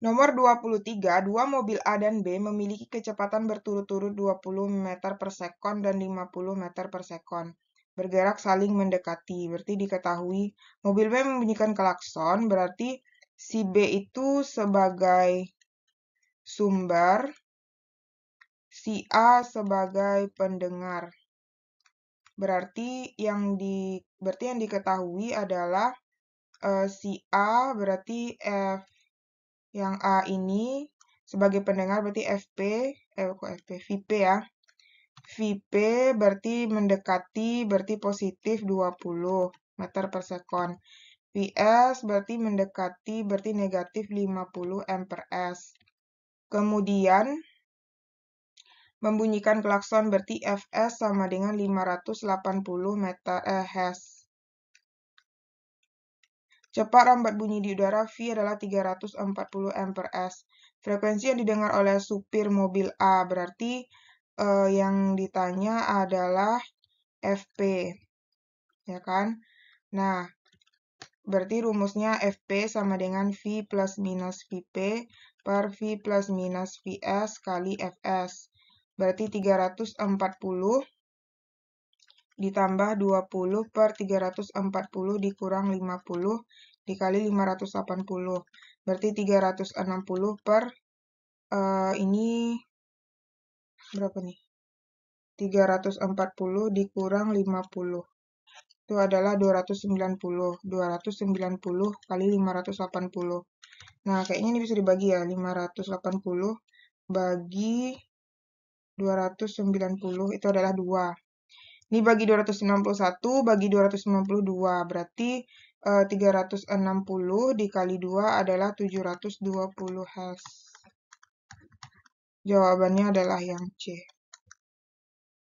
Nomor 23, dua mobil A dan B memiliki kecepatan berturut-turut 20 meter per sekon dan 50 meter per sekon. Bergerak saling mendekati, berarti diketahui mobil B membunyikan klakson, berarti si B itu sebagai sumber, si A sebagai pendengar. Berarti yang di berarti yang diketahui adalah uh, si A berarti F yang A ini sebagai pendengar berarti FP, eh kok FP, VP ya. VP berarti mendekati, berarti positif 20 meter per sekon. VS berarti mendekati, berarti negatif 50 M per S. Kemudian, membunyikan klakson berarti FS sama dengan 580 meter, eh, Hs. Cepat rambat bunyi di udara V adalah 340 m/s. Frekuensi yang didengar oleh supir mobil A berarti uh, yang ditanya adalah FP. Ya kan? Nah, berarti rumusnya FP sama dengan V plus minus VP per V plus minus VS kali FS. Berarti 340 ditambah 20 per 340 dikurang 50 dikali 580. Berarti 360 per uh, ini berapa nih? 340 dikurang 50. Itu adalah 290. 290 kali 580. Nah, kayaknya ini bisa dibagi ya. 580 bagi 290 itu adalah 2. Ini bagi 261 bagi 292 berarti eh, uh, 360 dikali 2 adalah 720 hash. Jawabannya adalah yang C.